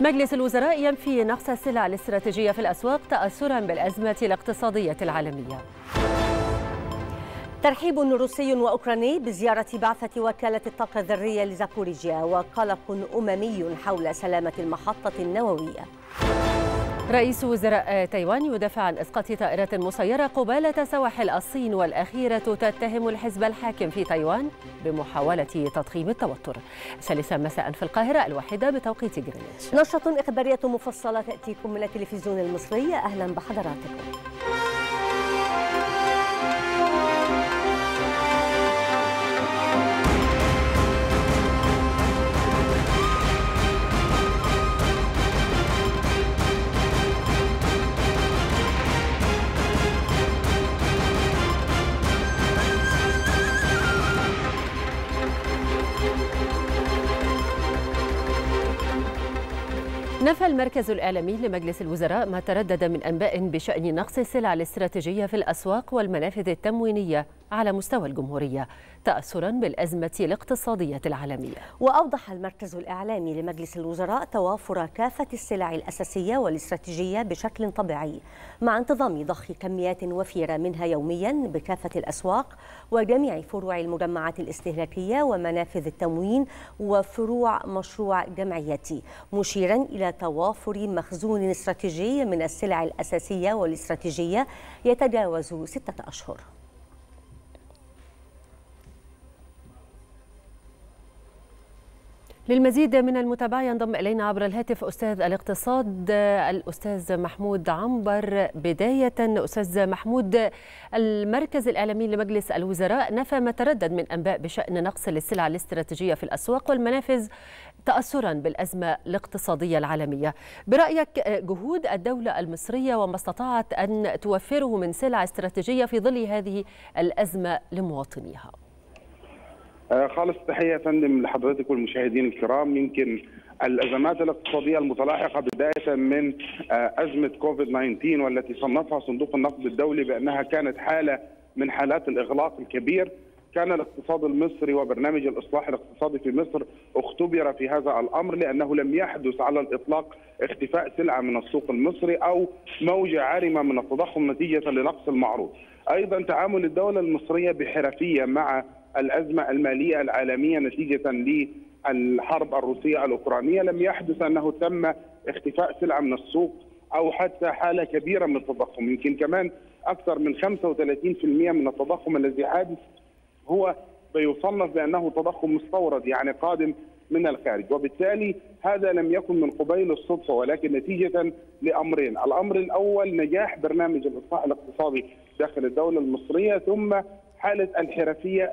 مجلس الوزراء ينفي نقص السلع الاستراتيجية في الأسواق تأثرا بالأزمة الاقتصادية العالمية ترحيب روسي وأوكراني بزيارة بعثة وكالة الطاقة الذرية لزاكوريجيا وقلق أممي حول سلامة المحطة النووية رئيس وزراء تايوان يدافع عن اسقاط طائره مسيره قباله سواحل الصين والاخيره تتهم الحزب الحاكم في تايوان بمحاوله تضخيم التوتر. الثالثه مساء في القاهره الواحده بتوقيت جرينتش. نشره اخباريه مفصله تاتيكم من التلفزيون المصري اهلا بحضراتكم. نفى المركز الإعلامي لمجلس الوزراء ما تردد من أنباء بشأن نقص السلع الاستراتيجية في الأسواق والمنافذ التموينية على مستوى الجمهورية تأثرا بالأزمة الاقتصادية العالمية وأوضح المركز الإعلامي لمجلس الوزراء توافر كافة السلع الأساسية والاستراتيجية بشكل طبيعي مع انتظام ضخ كميات وفيرة منها يوميا بكافة الأسواق وجميع فروع المجمعات الاستهلاكية ومنافذ التموين وفروع مشروع جمعيتي مشيرا إلى توافر مخزون استراتيجي من السلع الأساسية والاستراتيجية يتجاوز ستة أشهر للمزيد من المتابعة ينضم إلينا عبر الهاتف أستاذ الاقتصاد الأستاذ محمود عنبر بداية أستاذ محمود المركز الإعلامي لمجلس الوزراء نفى ما تردد من أنباء بشأن نقص للسلع الاستراتيجية في الأسواق والمنافذ تأثرا بالأزمة الاقتصادية العالمية برأيك جهود الدولة المصرية وما استطاعت أن توفره من سلع استراتيجية في ظل هذه الأزمة لمواطنيها آه، خالص تحيه يا فندم لحضرتك والمشاهدين الكرام يمكن الازمات الاقتصاديه المتلاحقه بدايه من آه، ازمه كوفيد 19 والتي صنفها صندوق النقد الدولي بانها كانت حاله من حالات الاغلاق الكبير كان الاقتصاد المصري وبرنامج الاصلاح الاقتصادي في مصر اختبر في هذا الامر لانه لم يحدث على الاطلاق اختفاء سلعه من السوق المصري او موجه عارمه من التضخم نتيجه لنقص المعروض. ايضا تعامل الدوله المصريه بحرفيه مع الأزمة المالية العالمية نتيجة للحرب الروسية الأوكرانية لم يحدث أنه تم اختفاء سلعة من السوق أو حتى حالة كبيرة من التضخم يمكن كمان أكثر من 35% من التضخم الذي حادث هو بيصنف بأنه تضخم مستورد يعني قادم من الخارج وبالتالي هذا لم يكن من قبيل الصدفة ولكن نتيجة لأمرين الأمر الأول نجاح برنامج الإصلاح الاقتصادي داخل الدولة المصرية ثم حاله الحرفيه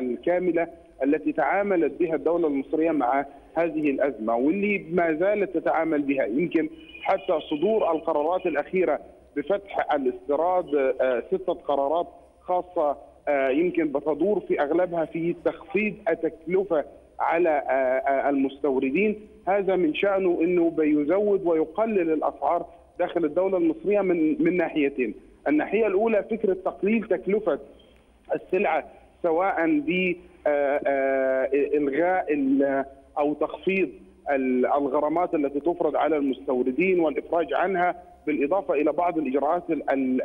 الكامله التي تعاملت بها الدوله المصريه مع هذه الازمه واللي ما زالت تتعامل بها يمكن حتى صدور القرارات الاخيره بفتح الاستيراد آه، سته قرارات خاصه آه، يمكن بتدور في اغلبها في تخفيض التكلفه على آه، المستوردين هذا من شانه انه بيزود ويقلل الاسعار داخل الدوله المصريه من من ناحيتين الناحيه الاولى فكره تقليل تكلفه السلعه سواء بالغاء او تخفيض الغرامات التي تفرض على المستوردين والافراج عنها بالاضافه الى بعض الاجراءات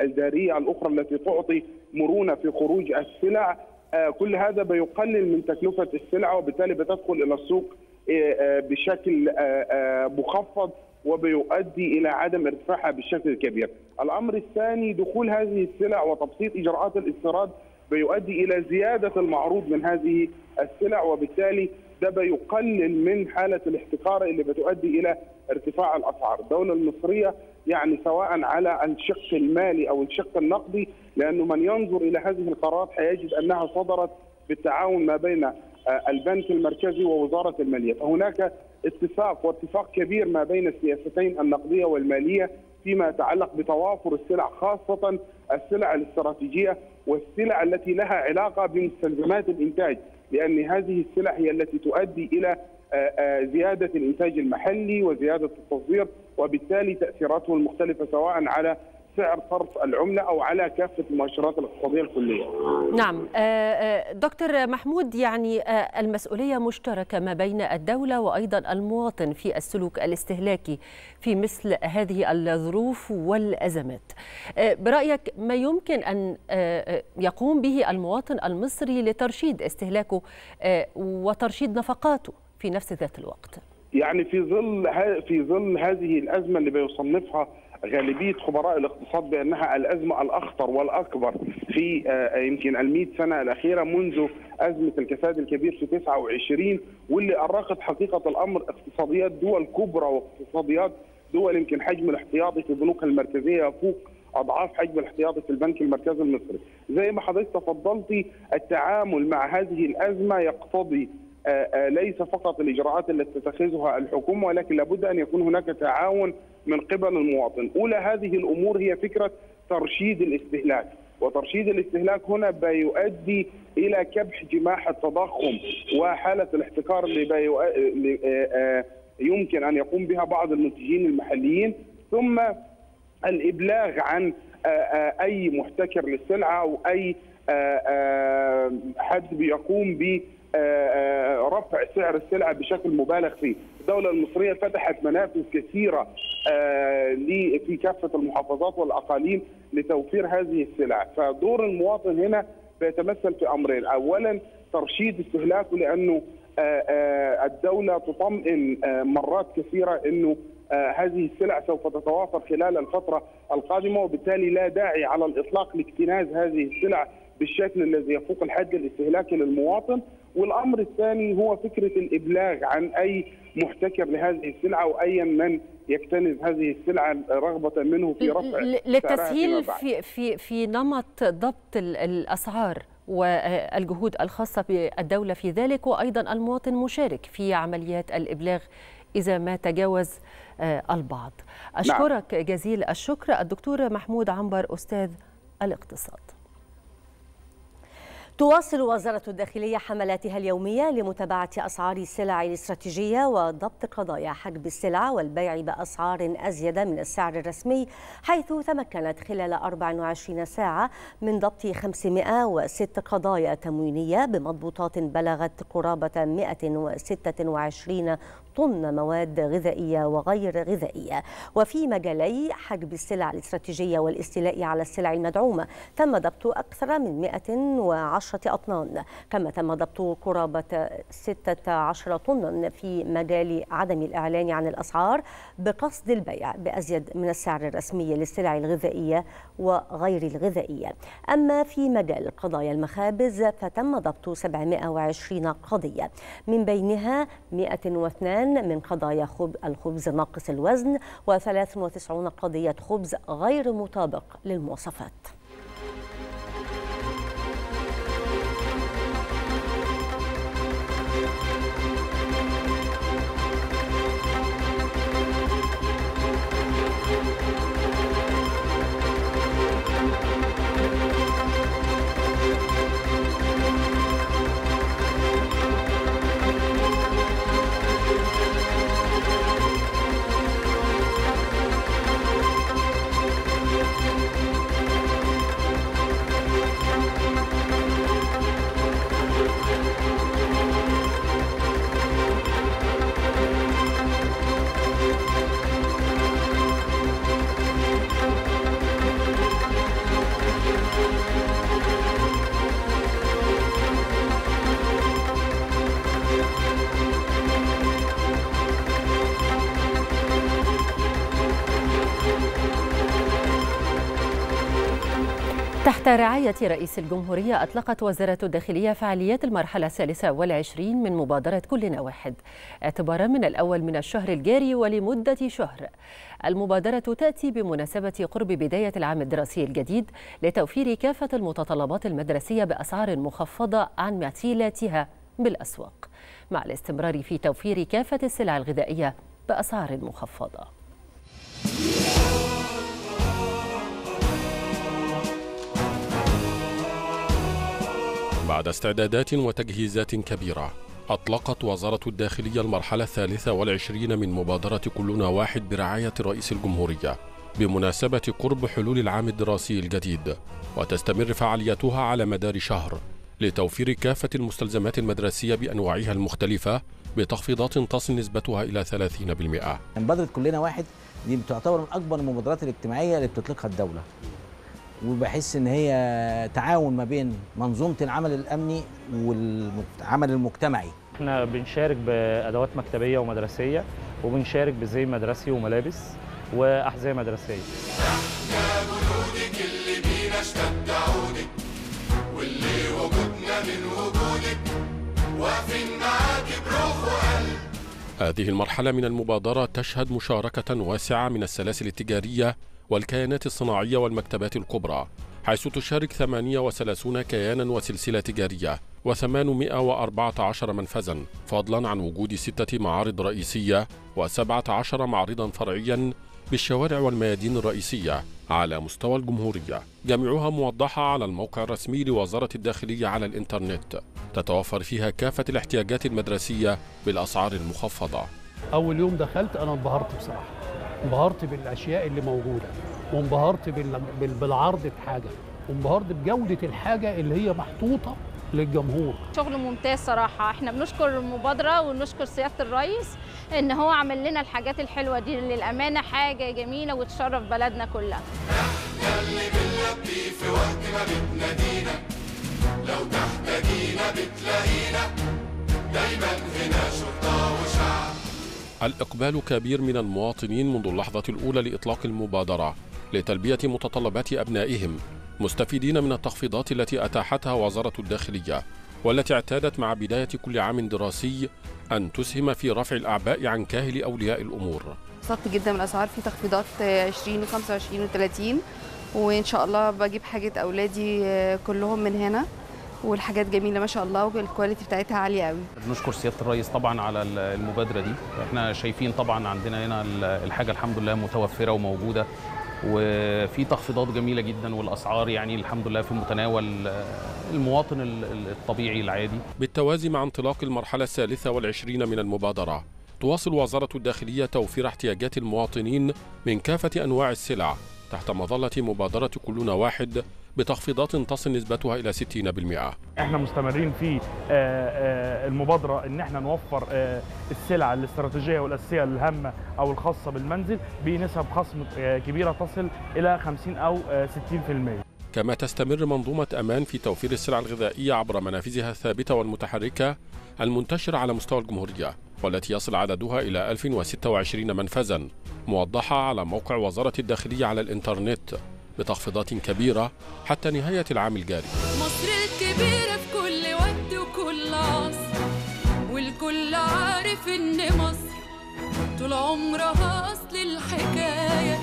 الجاريه الاخرى التي تعطي مرونه في خروج السلع آه، كل هذا بيقلل من تكلفه السلع وبالتالي بتدخل الى السوق آه، آه، بشكل مخفض وبيؤدي الى عدم ارتفاعها بشكل كبير. الامر الثاني دخول هذه السلع وتبسيط اجراءات الاستيراد بيؤدي الى زياده المعروض من هذه السلع وبالتالي ده بيقلل من حاله الاحتكار اللي بتؤدي الى ارتفاع الاسعار، الدوله المصريه يعني سواء على الشق المالي او الشق النقدي لانه من ينظر الى هذه القرارات هيجد انها صدرت بالتعاون ما بين آه، البنك المركزي ووزاره الماليه، فهناك اتفاق واتفاق كبير ما بين السياستين النقديه والماليه فيما يتعلق بتوافر السلع خاصة السلع الاستراتيجية والسلع التي لها علاقة بمستلزمات الإنتاج لأن هذه السلع هي التي تؤدي إلى آه، آه، زيادة الإنتاج المحلي وزيادة التصدير وبالتالي تأثيراته المختلفة سواء على سعر صرف العمله او على كافه المؤشرات الاقتصاديه الكليه. نعم آه، آه، دكتور محمود يعني آه، المسؤوليه مشتركه ما بين الدوله وايضا المواطن في السلوك الاستهلاكي في مثل هذه الظروف والازمات. برايك ما يمكن ان يقوم به المواطن المصري لترشيد استهلاكه وترشيد نفقاته في نفس ذات الوقت؟ يعني في ظل في ظل هذه الازمه اللي بيصنفها غالبيه خبراء الاقتصاد بانها الازمه الاخطر والاكبر في آه، يمكن ال سنه الاخيره منذ ازمه الكساد الكبير في 29 واللي ارقت حقيقه الامر اقتصاديات دول كبرى واقتصاديات دول يمكن حجم الاحتياطي في بنوكها المركزيه يفوق اضعاف حجم الاحتياطي في البنك المركزي المصري زي ما حضرتك تفضلتي التعامل مع هذه الازمه يقتضي آه، آه، ليس فقط الاجراءات التي تتخذها الحكومه ولكن لابد ان يكون هناك تعاون من قبل المواطن أولى هذه الأمور هي فكرة ترشيد الاستهلاك وترشيد الاستهلاك هنا بيؤدي الى كبح جماح التضخم وحاله الاحتكار اللي آه، آه، يمكن ان يقوم بها بعض المنتجين المحليين ثم الابلاغ عن آه، اي محتكر للسلعه او اي حد بيقوم ب رفع سعر السلعة بشكل مبالغ فيه الدولة المصرية فتحت منافذ كثيرة آه، في كافه المحافظات والاقاليم لتوفير هذه السلع، فدور المواطن هنا بيتمثل في امرين، اولا ترشيد استهلاكه لانه آه، آه، الدوله تطمئن مرات كثيره انه هذه السلع سوف تتوافر خلال الفتره القادمه وبالتالي لا داعي على الاطلاق لاكتناز هذه السلع بالشكل الذي يفوق الحد الاستهلاكي للمواطن والامر الثاني هو فكره الابلاغ عن اي محتكر لهذه السلعه وايا من يكتنز هذه السلعه رغبه منه في رفع للتسهيل في في في نمط ضبط الاسعار والجهود الخاصه بالدوله في ذلك وايضا المواطن مشارك في عمليات الابلاغ إذا ما تجاوز آه، البعض نعم. أشكرك نعم. جزيل الشكر الدكتور محمود عنبر أستاذ الاقتصاد تواصل وزارة الداخلية حملاتها اليومية لمتابعة أسعار السلع الاستراتيجية وضبط قضايا حجب السلع والبيع بأسعار أزيد من السعر الرسمي حيث تمكنت خلال 24 ساعة من ضبط 506 قضايا تموينية بمضبوطات بلغت قرابة 126 طن مواد غذائية وغير غذائية وفي مجالي حجب السلع الاستراتيجية والاستيلاء على السلع المدعومة تم ضبط أكثر من 110 أطنان كما تم ضبط قرابة 16 طنا في مجال عدم الإعلان عن الأسعار بقصد البيع بأزيد من السعر الرسمي للسلع الغذائية وغير الغذائية أما في مجال قضايا المخابز فتم ضبط 720 قضية من بينها 102 من قضايا الخبز ناقص الوزن و93 قضية خبز غير مطابق للمواصفات تحت رعاية رئيس الجمهورية أطلقت وزارة الداخلية فعاليات المرحلة الثالثة والعشرين من مبادرة كلنا واحد اعتبارا من الأول من الشهر الجاري ولمدة شهر المبادرة تأتي بمناسبة قرب بداية العام الدراسي الجديد لتوفير كافة المتطلبات المدرسية بأسعار مخفضة عن مثيلاتها بالأسواق مع الاستمرار في توفير كافة السلع الغذائية بأسعار مخفضة بعد استعدادات وتجهيزات كبيرة أطلقت وزارة الداخلية المرحلة الثالثة والعشرين من مبادرة كلنا واحد برعاية رئيس الجمهورية بمناسبة قرب حلول العام الدراسي الجديد وتستمر فعاليتها على مدار شهر لتوفير كافة المستلزمات المدرسية بأنواعها المختلفة بتخفيضات تصل نسبتها إلى 30% مبادرة كلنا واحد دي بتعتبر من أكبر المبادرات الاجتماعية اللي بتطلقها الدولة وبحس ان هي تعاون ما بين منظومه العمل الامني والعمل المجتمعي احنا بنشارك بادوات مكتبيه ومدرسيه وبنشارك بزي مدرسي وملابس واحذيه مدرسيه احنا جنودك اللي بينا اشتد عودك واللي وجودنا من وجودك واقفين معاكي بروح وقلب هذه المرحله من المبادره تشهد مشاركه واسعه من السلاسل التجاريه والكيانات الصناعية والمكتبات الكبرى حيث تشارك 38 كيانا وسلسلة تجارية و814 منفذا فضلا عن وجود ستة معارض رئيسية و17 معرضا فرعيا بالشوارع والميادين الرئيسية على مستوى الجمهورية جميعها موضحة على الموقع الرسمي لوزارة الداخلية على الإنترنت تتوفر فيها كافة الاحتياجات المدرسية بالأسعار المخفضة أول يوم دخلت أنا انبهرت بصراحة انبهرت بالاشياء اللي موجوده وانبهرت بالعرض في حاجه وانبهرت بجوده الحاجه اللي هي محطوطه للجمهور شغل ممتاز صراحه احنا بنشكر المبادره ونشكر سياده الرئيس ان هو عمل لنا الحاجات الحلوه دي للامانه حاجه جميله وتشرف بلدنا كلها احنا اللي بنلبي في وقت ما بتنادينا لو تحتاجينا بتلاقينا دايما هنا شرطه وشعب الإقبال كبير من المواطنين منذ اللحظة الأولى لإطلاق المبادرة لتلبية متطلبات أبنائهم مستفيدين من التخفيضات التي أتاحتها وزارة الداخلية والتي اعتادت مع بداية كل عام دراسي أن تسهم في رفع الأعباء عن كاهل أولياء الأمور انبسطت جدا من الأسعار في تخفيضات 20 و25 و30 وإن شاء الله بجيب حاجة أولادي كلهم من هنا والحاجات جميله ما شاء الله والكواليتي بتاعتها عاليه قوي بنشكر سياده الرئيس طبعا على المبادره دي احنا شايفين طبعا عندنا هنا الحاجه الحمد لله متوفره وموجوده وفي تخفيضات جميله جدا والاسعار يعني الحمد لله في متناول آه، المواطن الطبيعي العادي بالتوازي مع انطلاق المرحله الثالثه والعشرين من المبادره تواصل وزاره الداخليه توفير احتياجات المواطنين من كافه انواع السلع تحت مظله مبادره كلنا واحد بتخفيضات تصل نسبتها إلى 60% احنا مستمرين في آه، آه، المبادرة ان احنا نوفر آه، السلع الاستراتيجية والأساسية الهامة أو الخاصة بالمنزل بنسب خصم كبيرة تصل إلى 50 أو 60% كما تستمر منظومة أمان في توفير السلع الغذائية عبر منافذها الثابتة والمتحركة المنتشرة على مستوى الجمهورية والتي يصل عددها إلى 1026 منفذا موضحة على موقع وزارة الداخلية على الإنترنت بتخفيضات كبيرة حتى نهاية العام الجاري مصر الكبيرة في كل وقت وكل عصر والكل عارف إن مصر طول عمرها أصل الحكاية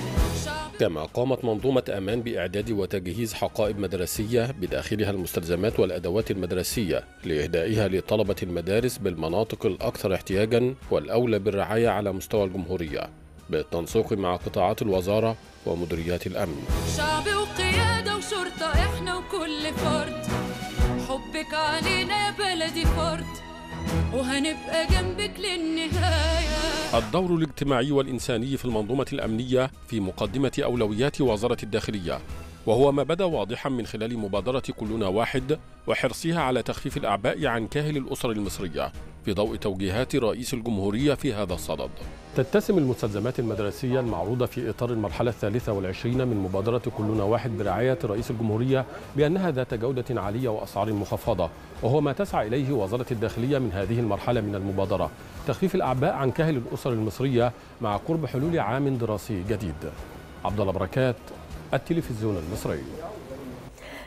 كما قامت منظومة أمان بإعداد وتجهيز حقائب مدرسية بداخلها المستلزمات والأدوات المدرسية لإهدائها لطلبة المدارس بالمناطق الأكثر احتياجا والأولى بالرعاية على مستوى الجمهورية بالتنسيق مع قطاعات الوزارة ومدريات الأمن شعب وقيادة وشرطة إحنا وكل فرد حبك علينا يا بلدي فرد وهنبقى جنبك للنهاية الدور الاجتماعي والإنساني في المنظومة الأمنية في مقدمة أولويات وزارة الداخلية وهو ما بدا واضحا من خلال مبادرة كلنا واحد وحرصها على تخفيف الأعباء عن كاهل الأسر المصرية في ضوء توجيهات رئيس الجمهورية في هذا الصدد تتسم المستلزمات المدرسية المعروضة في إطار المرحلة الثالثة والعشرين من مبادرة كلنا واحد برعاية رئيس الجمهورية بأنها ذات جودة عالية وأسعار مخفضة وهو ما تسعى إليه وزارة الداخلية من هذه المرحلة من المبادرة تخفيف الأعباء عن كاهل الأسر المصرية مع قرب حلول عام دراسي جديد عبد الله بركات التلفزيون المصري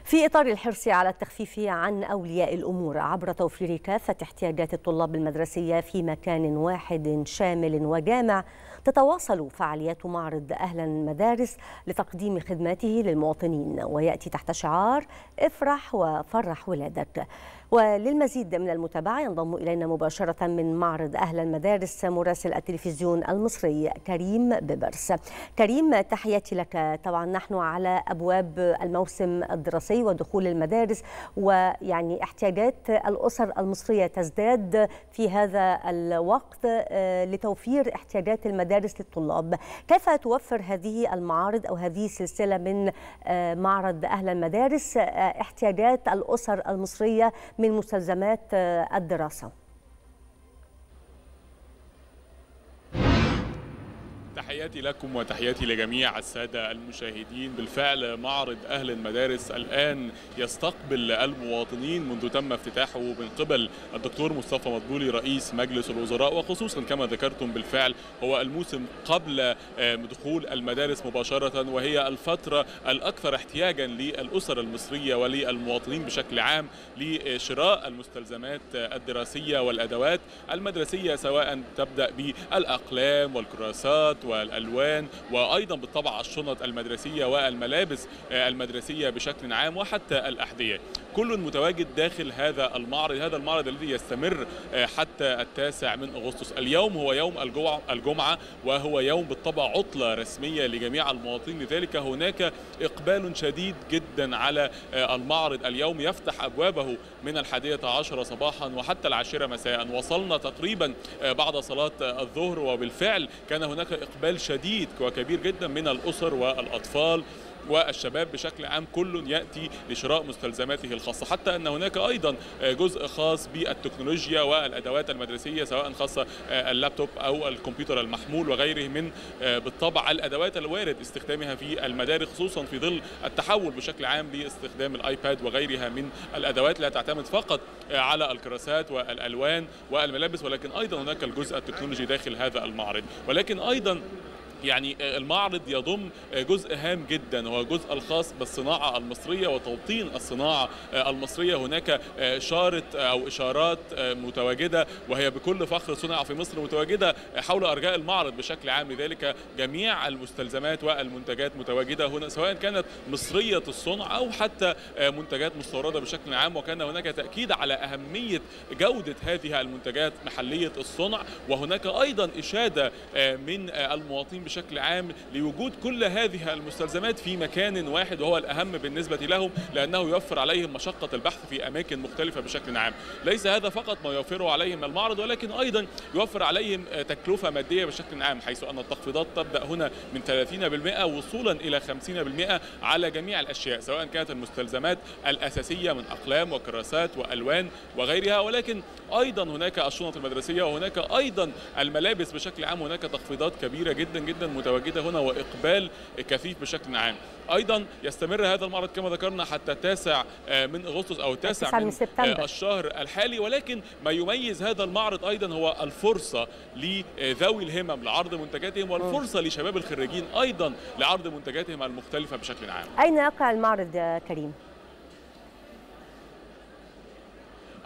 في إطار الحرص على التخفيف عن أولياء الأمور عبر توفير كافة احتياجات الطلاب المدرسية في مكان واحد شامل وجامع تتواصل فعاليات معرض أهلا مدارس لتقديم خدماته للمواطنين ويأتي تحت شعار افرح وفرح ولادك وللمزيد من المتابعة ينضم إلينا مباشرة من معرض أهل المدارس مراسل التلفزيون المصري كريم بيبرس كريم تحياتي لك طبعا نحن على أبواب الموسم الدراسي ودخول المدارس ويعني احتياجات الأسر المصرية تزداد في هذا الوقت آه، لتوفير احتياجات المدارس للطلاب كيف توفر هذه المعارض أو هذه السلسلة من آه، معرض أهل المدارس آه، احتياجات الأسر المصرية من مستلزمات الدراسه تحياتي لكم وتحياتي لجميع السادة المشاهدين بالفعل معرض أهل المدارس الآن يستقبل المواطنين منذ تم افتتاحه من قبل الدكتور مصطفى مطبولي رئيس مجلس الوزراء وخصوصا كما ذكرتم بالفعل هو الموسم قبل آه، دخول المدارس مباشرة وهي الفترة الأكثر احتياجا للأسر المصرية وللمواطنين بشكل عام لشراء المستلزمات آه، الدراسية والأدوات المدرسية سواء تبدأ بالأقلام والكراسات والألوان وأيضا بالطبع الشنط المدرسية والملابس آه، المدرسية بشكل عام وحتى الأحذية كل متواجد داخل هذا المعرض هذا المعرض الذي يستمر آه، حتى التاسع من أغسطس اليوم هو يوم الجمعة وهو يوم بالطبع عطلة رسمية لجميع المواطنين لذلك هناك إقبال شديد جدا على آه، المعرض اليوم يفتح أبوابه من الحادية عشرة صباحا وحتى العاشرة مساء وصلنا تقريبا آه، بعد صلاة الظهر وبالفعل كان هناك إقبال شديد وكبير جدا من الأسر والأطفال والشباب بشكل عام كل ياتي لشراء مستلزماته الخاصه حتى ان هناك ايضا جزء خاص بالتكنولوجيا والادوات المدرسيه سواء خاصه اللابتوب او الكمبيوتر المحمول وغيره من آه، بالطبع الادوات الوارد استخدامها في المدارس خصوصا في ظل التحول بشكل عام لاستخدام الايباد وغيرها من الادوات لا تعتمد فقط آه، على الكراسات والالوان والملابس ولكن ايضا هناك الجزء التكنولوجي داخل هذا المعرض ولكن ايضا يعني آه، المعرض يضم آه، جزء هام جدا هو الجزء الخاص بالصناعة المصرية وتوطين الصناعة آه، المصرية هناك شارة أو إشارات متواجدة وهي بكل فخر صنع في مصر متواجدة حول أرجاء المعرض بشكل عام لذلك جميع المستلزمات والمنتجات متواجدة هنا سواء كانت مصرية الصنع أو حتى منتجات مستوردة بشكل عام وكان هناك تأكيد على أهمية جودة هذه المنتجات محلية الصنع وهناك أيضا إشادة من المواطنين بشكل عام لوجود كل هذه المستلزمات في مكان واحد وهو الأهم بالنسبة لهم لأنه يوفر عليهم مشقة البحث في أماكن مختلفة بشكل عام ليس هذا فقط ما يوفره عليهم المعرض ولكن أيضا يوفر عليهم تكلفة مادية بشكل عام حيث أن التخفيضات تبدأ هنا من 30% وصولا إلى 50% على جميع الأشياء سواء كانت المستلزمات الأساسية من أقلام وكراسات وألوان وغيرها ولكن أيضا هناك الشنط المدرسية وهناك أيضا الملابس بشكل عام هناك تخفيضات كبيرة جدا جدا جدا متواجده هنا واقبال كثيف بشكل عام ايضا يستمر هذا المعرض كما ذكرنا حتى تاسع آه، من اغسطس او تاسع من سبتمبر. آه، الشهر الحالي ولكن ما يميز هذا المعرض ايضا هو الفرصه لذوي الهمم لعرض منتجاتهم والفرصه لشباب الخريجين ايضا لعرض منتجاتهم المختلفه بشكل عام اين يقع المعرض يا آه، كريم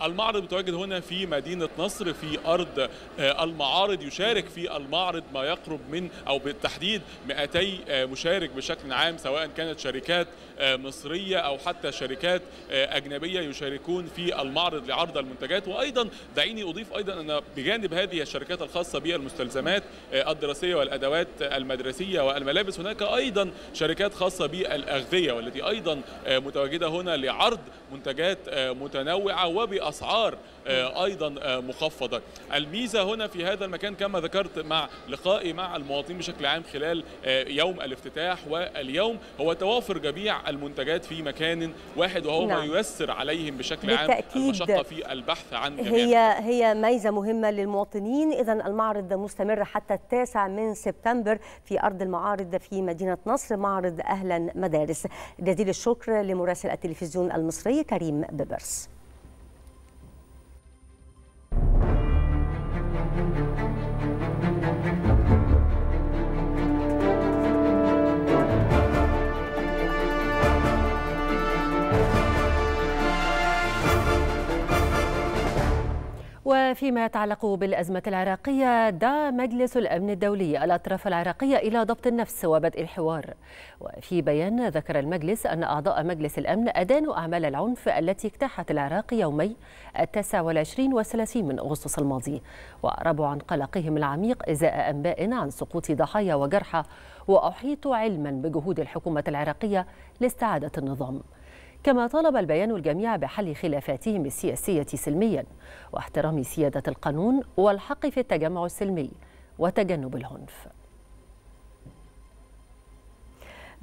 المعرض متواجد هنا في مدينة نصر في أرض آه، المعارض يشارك في المعرض ما يقرب من أو بالتحديد 200 آه، مشارك بشكل عام سواء كانت شركات آه، مصرية أو حتى شركات أجنبية يشاركون في المعرض لعرض المنتجات وأيضا دعيني أضيف أيضا أن بجانب هذه الشركات الخاصة بالمستلزمات الدراسية والأدوات المدرسية والملابس هناك أيضا شركات خاصة بالأغذية والتي أيضا متواجدة هنا لعرض منتجات متنوعة وبأ اسعار آه، ايضا آه، مخفضه الميزه هنا في هذا المكان كما ذكرت مع لقائي مع المواطنين بشكل عام خلال آه، يوم الافتتاح واليوم هو توافر جميع المنتجات في مكان واحد وهو نعم. ما ييسر عليهم بشكل عام المشقه في البحث عن جميع. هي هي ميزه مهمه للمواطنين اذا المعرض مستمر حتى التاسع من سبتمبر في ارض المعارض في مدينه نصر معرض اهلا مدارس جزيل الشكر لمراسل التلفزيون المصري كريم ببرس وفيما يتعلق بالأزمة العراقية دعا مجلس الأمن الدولي الأطراف العراقية إلى ضبط النفس وبدء الحوار وفي بيان ذكر المجلس أن أعضاء مجلس الأمن أدانوا أعمال العنف التي اجتاحت العراق يومي التاسع والعشرين والثلاثين من أغسطس الماضي وأعربوا عن قلقهم العميق إزاء أنباء عن سقوط ضحايا وجرحى وأحيطوا علما بجهود الحكومة العراقية لاستعادة النظام كما طالب البيان الجميع بحل خلافاتهم السياسية سلميا واحترام سيادة القانون والحق في التجمع السلمي وتجنب العنف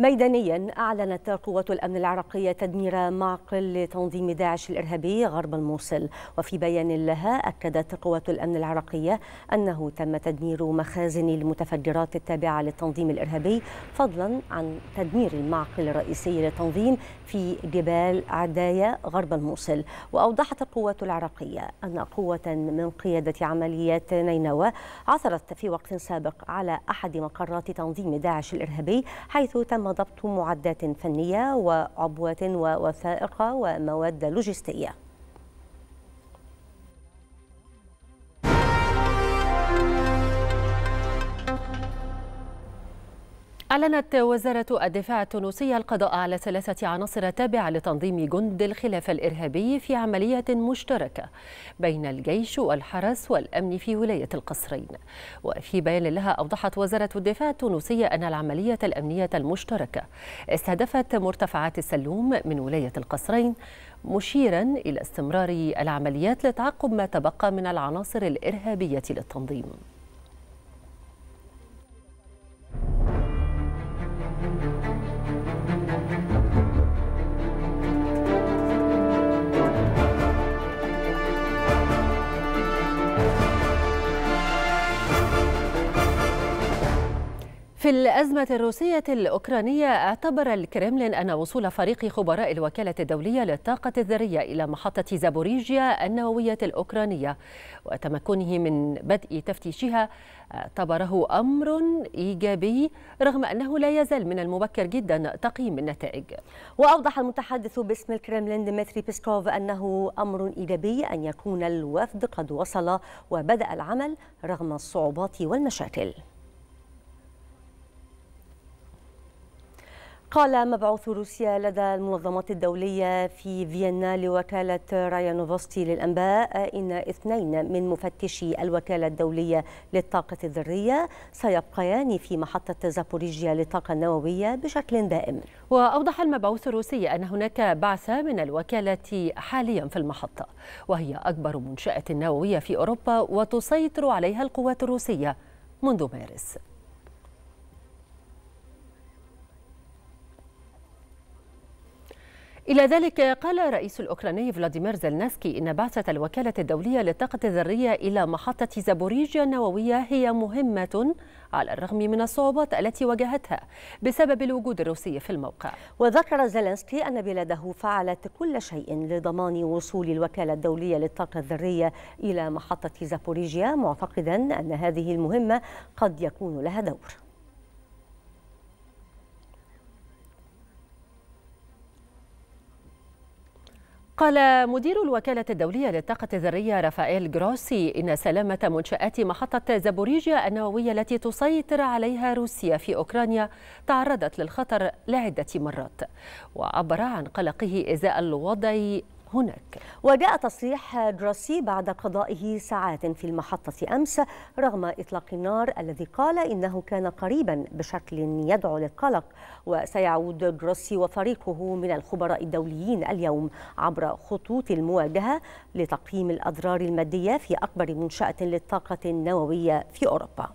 ميدانيا أعلنت قوات الأمن العراقية تدمير معقل لتنظيم داعش الإرهابي غرب الموصل وفي بيان لها أكدت قوات الأمن العراقية أنه تم تدمير مخازن المتفجرات التابعة للتنظيم الإرهابي فضلا عن تدمير المعقل الرئيسي للتنظيم في جبال عداية غرب الموصل وأوضحت القوات العراقية أن قوة من قيادة عمليات نينوى عثرت في وقت سابق على أحد مقرات تنظيم داعش الإرهابي حيث تم ضبط معدات فنية وعبوات ووثائق ومواد لوجستية أعلنت وزارة الدفاع التونسية القضاء على ثلاثة عناصر تابعة لتنظيم جند الخلاف الإرهابي في عملية مشتركة بين الجيش والحرس والأمن في ولاية القصرين وفي بيان لها أوضحت وزارة الدفاع التونسية أن العملية الأمنية المشتركة استهدفت مرتفعات السلوم من ولاية القصرين مشيرا إلى استمرار العمليات لتعقب ما تبقى من العناصر الإرهابية للتنظيم في الأزمة الروسية الأوكرانية اعتبر الكرملين أن وصول فريق خبراء الوكالة الدولية للطاقة الذرية إلى محطة زابوريجيا النووية الأوكرانية وتمكنه من بدء تفتيشها اعتبره أمر إيجابي رغم أنه لا يزال من المبكر جدا تقييم النتائج وأوضح المتحدث باسم الكرملين ديمتري بيسكوف أنه أمر إيجابي أن يكون الوفد قد وصل وبدأ العمل رغم الصعوبات والمشاكل قال مبعوث روسيا لدى المنظمات الدولية في فيينا لوكالة رايانوفستي للأنباء إن اثنين من مفتشي الوكالة الدولية للطاقة الذرية سيبقيان في محطة زابوريجيا للطاقة النووية بشكل دائم وأوضح المبعوث الروسي أن هناك بعثة من الوكالة حاليا في المحطة وهي أكبر منشأة نووية في أوروبا وتسيطر عليها القوات الروسية منذ مارس إلى ذلك قال الرئيس الأوكراني فلاديمير زلنسكي إن بعثة الوكالة الدولية للطاقة الذرية إلى محطة زابوريجيا النووية هي مهمة على الرغم من الصعوبات التي واجهتها بسبب الوجود الروسي في الموقع وذكر زلنسكي أن بلاده فعلت كل شيء لضمان وصول الوكالة الدولية للطاقة الذرية إلى محطة زابوريجيا معتقدا أن هذه المهمة قد يكون لها دور قال مدير الوكالة الدولية للطاقة الذرية رافائيل جروسي إن سلامة منشآت محطة زابوريجيا النووية التي تسيطر عليها روسيا في أوكرانيا تعرضت للخطر لعدة مرات وعبر عن قلقه إزاء الوضع هناك وجاء تصريح دراسي بعد قضائه ساعات في المحطة أمس رغم إطلاق النار الذي قال إنه كان قريبا بشكل يدعو للقلق وسيعود دراسي وفريقه من الخبراء الدوليين اليوم عبر خطوط المواجهة لتقييم الأضرار المادية في أكبر منشأة للطاقة النووية في أوروبا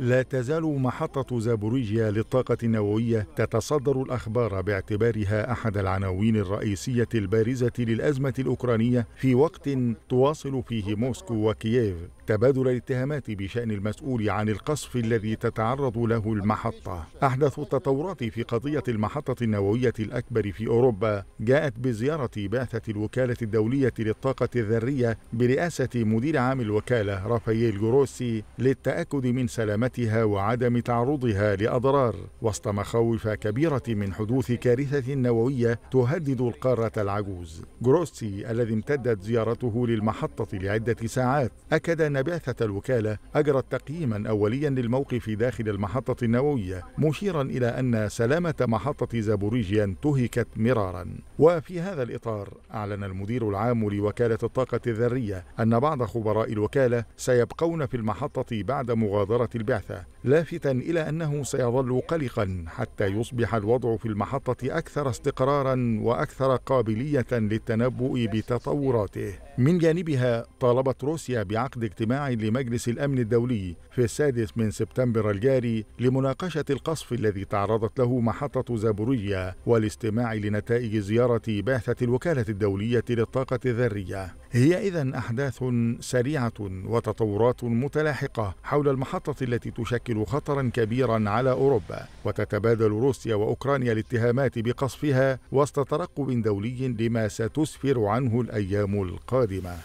لا تزال محطة زابوريجيا للطاقة النووية تتصدر الأخبار باعتبارها أحد العناوين الرئيسية البارزة للأزمة الأوكرانية في وقت تواصل فيه موسكو وكييف تبادل الاتهامات بشأن المسؤول عن القصف الذي تتعرض له المحطة. أحدث التطورات في قضية المحطة النووية الأكبر في أوروبا جاءت بزيارة بعثة الوكالة الدولية للطاقة الذرية برئاسة مدير عام الوكالة رافائيل جروسي للتأكد من سلامة سلامتها وعدم تعرضها لأضرار وسط مخاوف كبيرة من حدوث كارثة نووية تهدد القارة العجوز جروسي الذي امتدت زيارته للمحطة لعدة ساعات أكد أن بعثة الوكالة أجرت تقييما أوليا للموقف داخل المحطة النووية مشيرا إلى أن سلامة محطة زابوريجيا انتهكت مرارا وفي هذا الإطار أعلن المدير العام لوكالة الطاقة الذرية أن بعض خبراء الوكالة سيبقون في المحطة بعد مغادرة البعثة البعثة لافتا إلى أنه سيظل قلقا حتى يصبح الوضع في المحطة أكثر استقرارا وأكثر قابلية للتنبؤ بتطوراته من جانبها طالبت روسيا بعقد اجتماع لمجلس الامن الدولي في السادس من سبتمبر الجاري لمناقشه القصف الذي تعرضت له محطه زابوريا والاستماع لنتائج زياره بعثه الوكاله الدوليه للطاقه الذريه. هي اذا احداث سريعه وتطورات متلاحقه حول المحطه التي تشكل خطرا كبيرا على اوروبا وتتبادل روسيا واوكرانيا الاتهامات بقصفها وسط ترقب دولي لما ستسفر عنه الايام القادمه. di m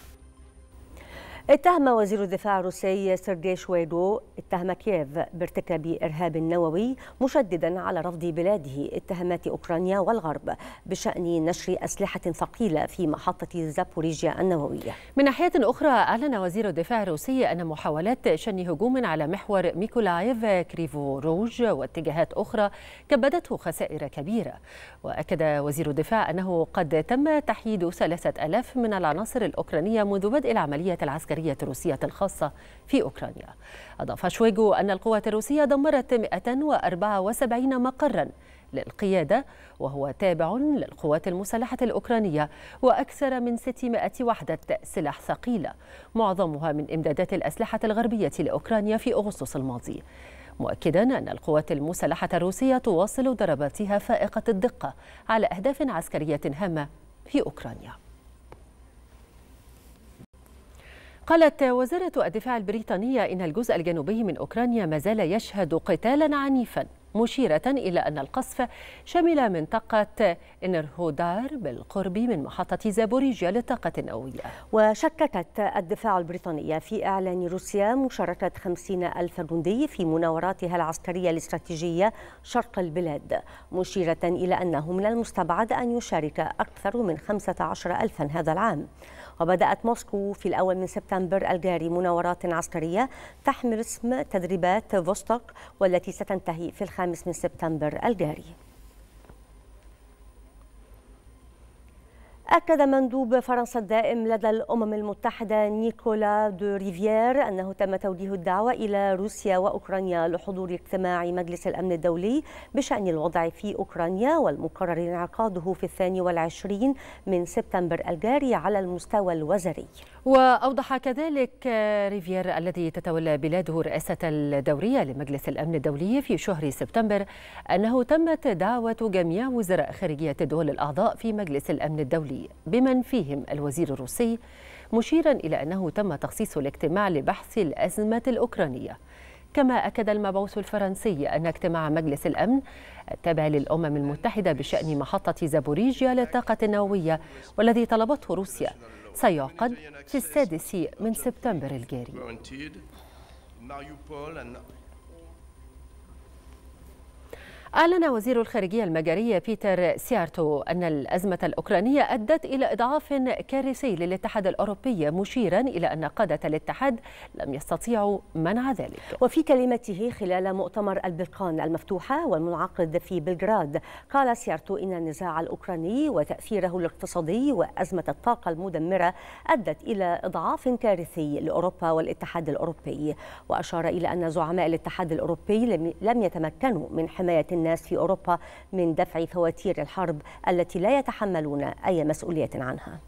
اتهم وزير الدفاع الروسي سيرجي شويدو اتهم كييف بارتكاب إرهاب نووي مشددا على رفض بلاده اتهامات أوكرانيا والغرب بشأن نشر أسلحة ثقيلة في محطة زابوريجيا النووية من ناحية أخرى أعلن وزير الدفاع الروسي أن محاولات شن هجوم على محور ميكولايف كريفو روج واتجاهات أخرى كبدته خسائر كبيرة وأكد وزير الدفاع أنه قد تم تحييد 3000 من العناصر الأوكرانية منذ بدء العملية العسكرية العسكرية الروسية الخاصة في أوكرانيا أضاف شويغو أن القوات الروسية دمرت 174 مقراً للقيادة وهو تابع للقوات المسلحة الأوكرانية وأكثر من 600 وحدة سلاح ثقيلة معظمها من إمدادات الأسلحة الغربية لأوكرانيا في أغسطس الماضي مؤكدا أن القوات المسلحة الروسية تواصل ضرباتها فائقة الدقة على أهداف عسكرية هامة في أوكرانيا قالت وزارة الدفاع البريطانية إن الجزء الجنوبي من أوكرانيا ما زال يشهد قتالا عنيفا مشيرة إلى أن القصف شمل منطقة إنرهودار بالقرب من محطة زابوريجيا للطاقة النووية وشككت الدفاع البريطانية في إعلان روسيا مشاركة 50 ألف جندي في مناوراتها العسكرية الاستراتيجية شرق البلاد مشيرة إلى أنه من المستبعد أن يشارك أكثر من 15 ألفا هذا العام وبدأت موسكو في الأول من سبتمبر الجاري مناورات عسكرية تحمل اسم تدريبات فوستوك والتي ستنتهي في الخامس من سبتمبر الجاري أكد مندوب فرنسا الدائم لدى الأمم المتحدة نيكولا دو ريفيير أنه تم توجيه الدعوة إلى روسيا وأوكرانيا لحضور اجتماع مجلس الأمن الدولي بشأن الوضع في أوكرانيا والمقرر انعقاده في الثاني والعشرين من سبتمبر الجاري على المستوى الوزري وأوضح كذلك ريفيير الذي تتولى بلاده رئاسة الدورية لمجلس الأمن الدولي في شهر سبتمبر أنه تمت دعوة جميع وزراء خارجية الدول الأعضاء في مجلس الأمن الدولي بمن فيهم الوزير الروسي مشيرا إلى أنه تم تخصيص الاجتماع لبحث الأزمة الأوكرانية كما أكد المبعوث الفرنسي أن اجتماع مجلس الأمن التابع للأمم المتحدة بشأن محطة زابوريجيا للطاقة النووية والذي طلبته روسيا سيعقد في السادس من سبتمبر الجاري. أعلن وزير الخارجية المجرية بيتر سيارتو أن الأزمة الأوكرانية أدت إلى إضعاف كارثي للاتحاد الأوروبي مشيرا إلى أن قادة الاتحاد لم يستطيعوا منع ذلك وفي كلمته خلال مؤتمر البلقان المفتوحة والمنعقد في بلغراد قال سيارتو إن النزاع الأوكراني وتأثيره الاقتصادي وأزمة الطاقة المدمرة أدت إلى إضعاف كارثي لأوروبا والاتحاد الأوروبي وأشار إلى أن زعماء الاتحاد الأوروبي لم يتمكنوا من حماية الناس في أوروبا من دفع فواتير الحرب التي لا يتحملون أي مسؤولية عنها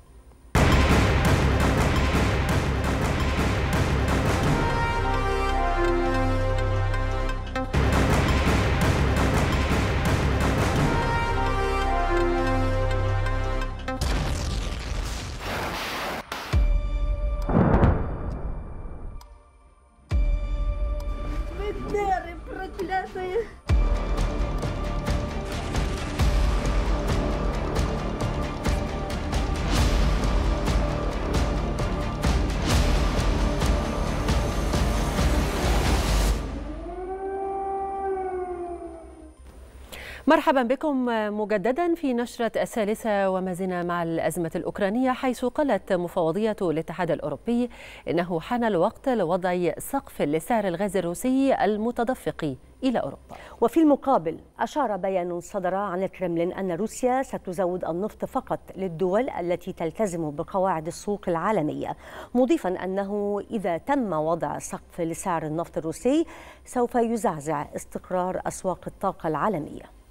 مرحبا بكم مجددا في نشرة الثالثة وما زلنا مع الأزمة الأوكرانية حيث قالت مفوضية الاتحاد الأوروبي إنه حان الوقت لوضع سقف لسعر الغاز الروسي المتدفق إلى أوروبا وفي المقابل أشار بيان صدر عن الكرملين أن روسيا ستزود النفط فقط للدول التي تلتزم بقواعد السوق العالمية مضيفا أنه إذا تم وضع سقف لسعر النفط الروسي سوف يزعزع استقرار أسواق الطاقة العالمية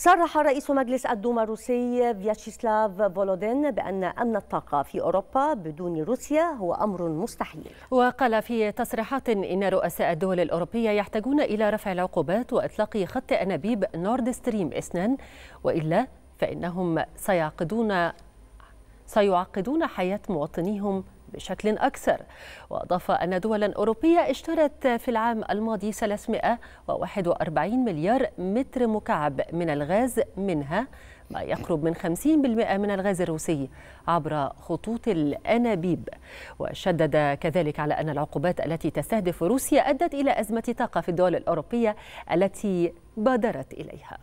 صرح رئيس مجلس الدوما الروسي فياتشيسلاف فولودين بأن أمن الطاقة في أوروبا بدون روسيا هو أمر مستحيل وقال في تصريحات إن رؤساء الدول الأوروبية يحتاجون إلى رفع العقوبات وإطلاق خط أنابيب نورد ستريم اثنان وإلا فإنهم سيعقدون سيعقدون حياة مواطنيهم بشكل أكثر وأضاف أن دولا أوروبية اشترت في العام الماضي 341 مليار متر مكعب من الغاز منها ما يقرب من 50% من الغاز الروسي عبر خطوط الأنابيب وشدد كذلك على أن العقوبات التي تستهدف روسيا أدت إلى أزمة طاقة في الدول الأوروبية التي بادرت إليها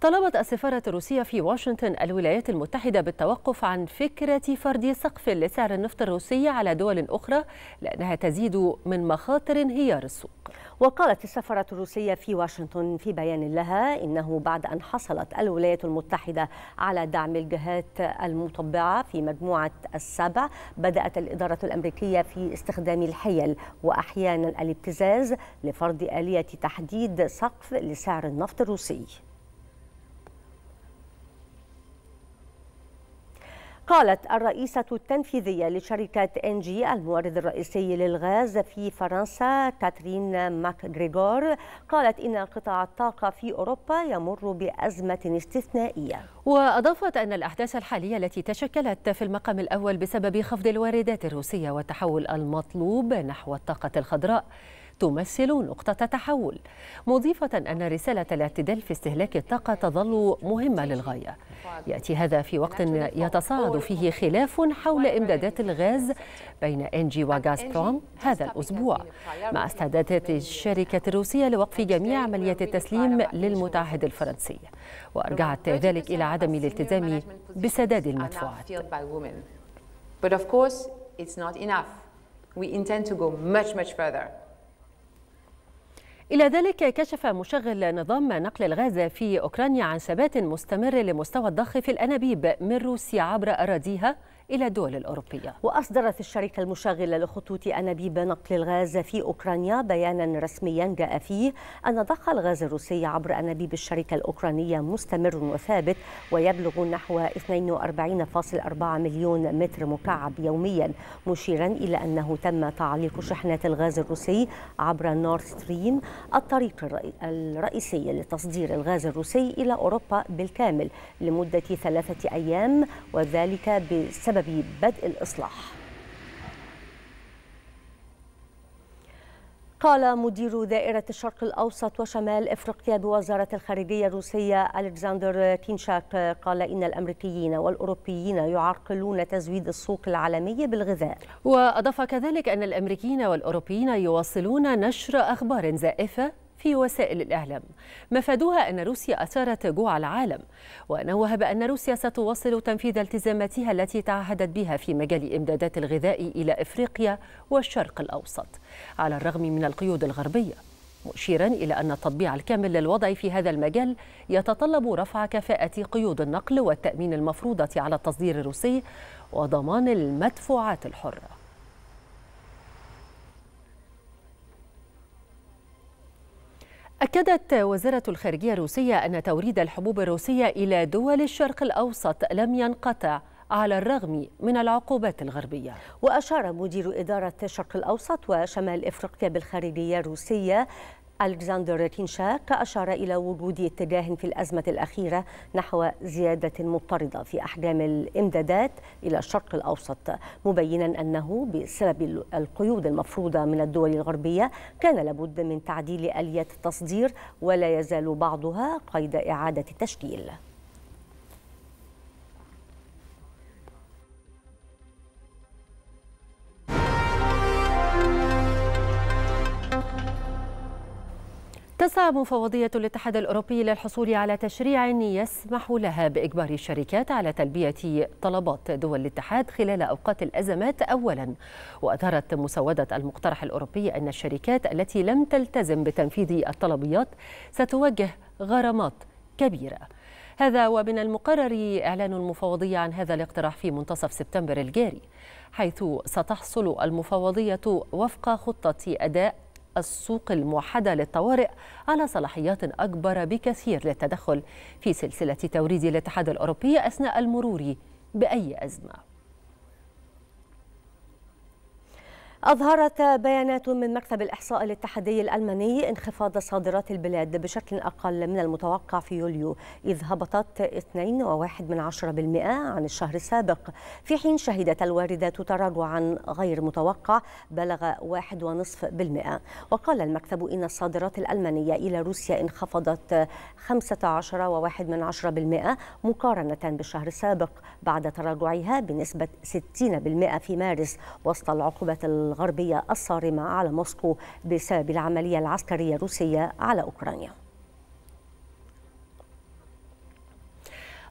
طلبت السفارة الروسية في واشنطن الولايات المتحدة بالتوقف عن فكرة فرض سقف لسعر النفط الروسي على دول أخرى لأنها تزيد من مخاطر انهيار السوق وقالت السفارة الروسية في واشنطن في بيان لها إنه بعد أن حصلت الولايات المتحدة على دعم الجهات المطبعة في مجموعة السبع بدأت الإدارة الأمريكية في استخدام الحيل وأحيانا الابتزاز لفرض آلية تحديد سقف لسعر النفط الروسي قالت الرئيسة التنفيذية لشركة انجي المورد الرئيسي للغاز في فرنسا كاترين ماكغريغور قالت إن قطاع الطاقة في أوروبا يمر بأزمة استثنائية وأضافت أن الأحداث الحالية التي تشكلت في المقام الأول بسبب خفض الواردات الروسية والتحول المطلوب نحو الطاقة الخضراء تمثل نقطة تحول مضيفة أن رسالة الاعتدال في استهلاك الطاقة تظل مهمة للغاية يأتي هذا في وقت يتصاعد فيه خلاف حول إمدادات الغاز بين إنجي بروم هذا الأسبوع مع استعدادات الشركة الروسية لوقف جميع عمليات التسليم للمتعهد الفرنسي وأرجعت ذلك إلى عدم الالتزام بسداد المدفوعات But of course, it's not enough. We intend to go much, much further. إلى ذلك كشف مشغل نظام نقل الغاز في أوكرانيا عن ثبات مستمر لمستوى الضخ في الأنابيب من روسيا عبر أراضيها إلى الدول الأوروبية وأصدرت الشركة المشغلة لخطوط أنابيب نقل الغاز في أوكرانيا بيانا رسميا جاء فيه أن ضخ الغاز الروسي عبر أنابيب الشركة الأوكرانية مستمر وثابت ويبلغ نحو 42.4 مليون متر مكعب يوميا مشيرا إلى أنه تم تعليق شحنات الغاز الروسي عبر نورد ستريم الطريق الرئيسي لتصدير الغاز الروسي إلى أوروبا بالكامل لمدة ثلاثة أيام وذلك بسبب بسبب بدء الإصلاح قال مدير دائرة الشرق الأوسط وشمال إفريقيا بوزارة الخارجية الروسية ألكسندر كينشاك قال إن الأمريكيين والأوروبيين يعرقلون تزويد السوق العالمي بالغذاء وأضاف كذلك أن الأمريكيين والأوروبيين يواصلون نشر أخبار زائفة في وسائل الإعلام مفادها أن روسيا أثارت جوع العالم ونوه بأن روسيا ستواصل تنفيذ التزاماتها التي تعهدت بها في مجال إمدادات الغذاء إلى إفريقيا والشرق الأوسط على الرغم من القيود الغربية مشيرا إلى أن التطبيع الكامل للوضع في هذا المجال يتطلب رفع كفاءة قيود النقل والتأمين المفروضة على التصدير الروسي وضمان المدفوعات الحره أكدت وزارة الخارجية الروسية أن توريد الحبوب الروسية إلى دول الشرق الأوسط لم ينقطع على الرغم من العقوبات الغربية وأشار مدير إدارة الشرق الأوسط وشمال إفريقيا بالخارجية الروسية ألكسندر تينشاك أشار إلى وجود اتجاه في الأزمة الأخيرة نحو زيادة مضطردة في أحجام الإمدادات إلى الشرق الأوسط مبينا أنه بسبب القيود المفروضة من الدول الغربية كان لابد من تعديل آليات التصدير ولا يزال بعضها قيد إعادة التشكيل تسعى مفوضية الاتحاد الأوروبي للحصول على تشريع يسمح لها بإجبار الشركات على تلبية طلبات دول الاتحاد خلال أوقات الأزمات أولا وأثارت مسودة المقترح الأوروبي أن الشركات التي لم تلتزم بتنفيذ الطلبيات ستواجه غرامات كبيرة هذا ومن المقرر إعلان المفوضية عن هذا الاقتراح في منتصف سبتمبر الجاري حيث ستحصل المفوضية وفق خطة أداء السوق الموحدة للطوارئ على صلاحيات أكبر بكثير للتدخل في سلسلة توريد الاتحاد الأوروبي أثناء المرور بأي أزمة أظهرت بيانات من مكتب الإحصاء الاتحادي الألماني انخفاض صادرات البلاد بشكل أقل من المتوقع في يوليو إذ هبطت 2.1% عن الشهر السابق في حين شهدت الواردات تراجعا غير متوقع بلغ 1.5% وقال المكتب إن الصادرات الألمانية إلى روسيا انخفضت 15.1% مقارنة بالشهر السابق بعد تراجعها بنسبة 60% في مارس وسط العقوبات الغربية الصارمة على موسكو بسبب العملية العسكرية الروسية على أوكرانيا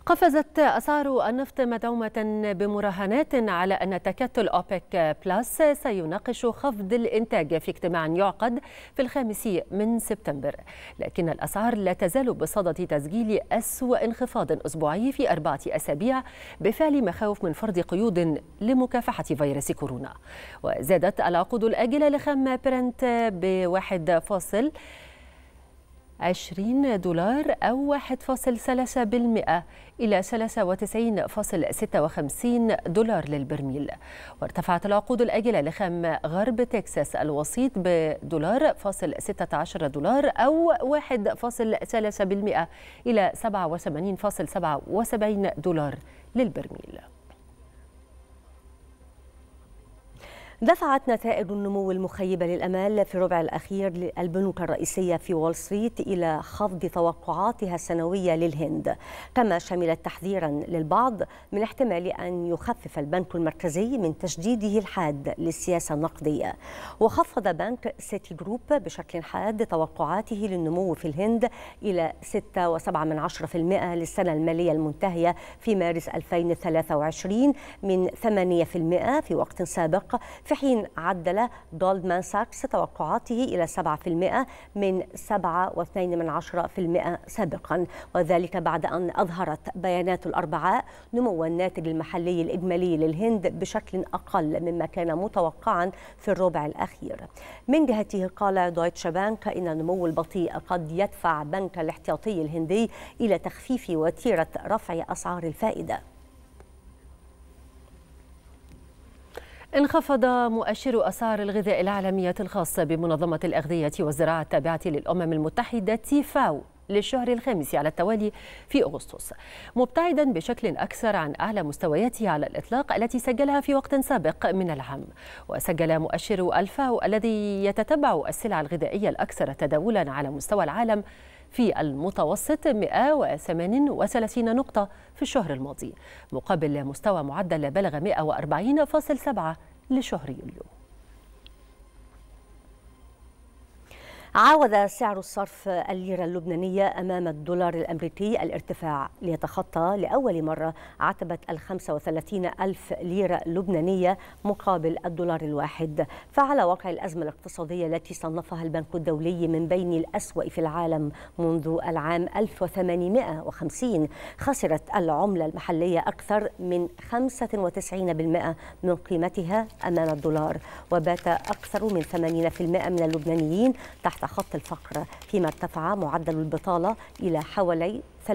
قفزت أسعار النفط مدعومة بمراهنات على أن تكتل أوبك بلس سيناقش خفض الإنتاج في اجتماع يعقد في الخامس من سبتمبر لكن الأسعار لا تزال بصدد تسجيل أسوأ انخفاض أسبوعي في أربعة أسابيع بفعل مخاوف من فرض قيود لمكافحة فيروس كورونا وزادت العقود الآجلة لخام برنت بواحد فاصل 20 دولار أو 1.3% إلى 93.56 دولار للبرميل وارتفعت العقود الآجلة لخام غرب تكساس الوسيط بدولار فاصل 16 دولار أو 1.3% إلى 87.77 دولار للبرميل دفعت نتائج النمو المخيبة للأمال في الربع الأخير للبنوك الرئيسية في وول ستريت إلى خفض توقعاتها السنوية للهند كما شملت تحذيرا للبعض من احتمال أن يخفف البنك المركزي من تشديده الحاد للسياسة النقدية وخفض بنك سيتي جروب بشكل حاد توقعاته للنمو في الهند إلى 6.7% للسنة المالية المنتهية في مارس 2023 من 8% في وقت سابق في حين عدل جولدمان ساكس توقعاته إلى 7% من 7.2% سابقا وذلك بعد أن أظهرت بيانات الأربعاء نمو الناتج المحلي الإجمالي للهند بشكل أقل مما كان متوقعا في الربع الأخير من جهته قال دويتش بانك إن النمو البطيء قد يدفع بنك الاحتياطي الهندي إلى تخفيف وتيرة رفع أسعار الفائدة انخفض مؤشر أسعار الغذاء العالمية الخاص بمنظمة الأغذية والزراعة التابعة للأمم المتحدة فاو للشهر الخامس على التوالي في أغسطس مبتعدا بشكل أكثر عن أعلى مستوياته على الإطلاق التي سجلها في وقت سابق من العام وسجل مؤشر الفاو الذي يتتبع السلع الغذائية الأكثر تداولا على مستوى العالم في المتوسط 138 نقطة في الشهر الماضي مقابل مستوى معدل بلغ 140.7 لشهر يوليو عاود سعر الصرف الليرة اللبنانية أمام الدولار الأمريكي الارتفاع ليتخطى لأول مرة عتبة ال 35 ألف ليرة لبنانية مقابل الدولار الواحد فعلى واقع الأزمة الاقتصادية التي صنفها البنك الدولي من بين الأسوأ في العالم منذ العام 1850 خسرت العملة المحلية أكثر من 95% من قيمتها أمام الدولار وبات أكثر من 80% من اللبنانيين تحت خط الفقر فيما ارتفع معدل البطالة إلى حوالي 30%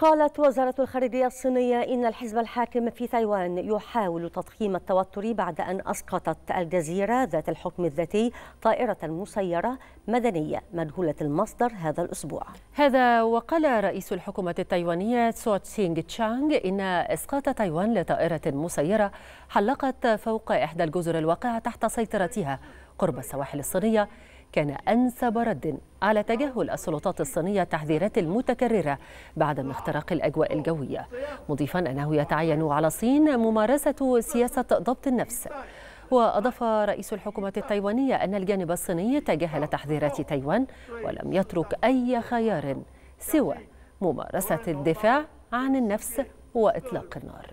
قالت وزارة الخارجية الصينية إن الحزب الحاكم في تايوان يحاول تضخيم التوتر بعد أن أسقطت الجزيرة ذات الحكم الذاتي طائرة مسيرة مدنية مجهولة المصدر هذا الأسبوع هذا وقال رئيس الحكومة التايوانية سو تشينغ تشانغ إن إسقاط تايوان لطائرة مسيرة حلقت فوق إحدى الجزر الواقعة تحت سيطرتها قرب السواحل الصينية كان أنسب رد على تجاهل السلطات الصينية التحذيرات المتكررة بعدم اختراق الأجواء الجوية مضيفا أنه يتعين على الصين ممارسة سياسة ضبط النفس وأضاف رئيس الحكومة التايوانية أن الجانب الصيني تجاهل تحذيرات تايوان ولم يترك أي خيار سوى ممارسة الدفاع عن النفس وإطلاق النار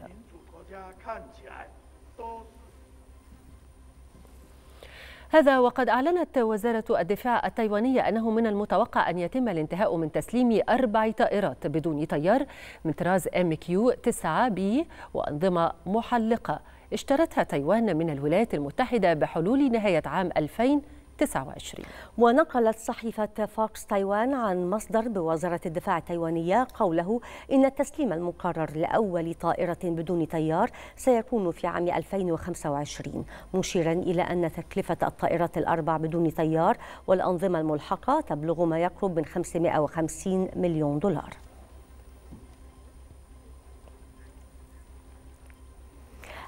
هذا وقد أعلنت وزارة الدفاع التايوانية أنه من المتوقع أن يتم الانتهاء من تسليم أربع طائرات بدون طيار من طراز ام كيو 9 بي وأنظمة محلقة اشترتها تايوان من الولايات المتحدة بحلول نهاية عام 2000 29 ونقلت صحيفة فوكس تايوان عن مصدر بوزارة الدفاع التايوانية قوله إن التسليم المقرر لأول طائرة بدون طيار سيكون في عام 2025 مشيرا إلى أن تكلفة الطائرات الأربع بدون طيار والأنظمة الملحقة تبلغ ما يقرب من 550 مليون دولار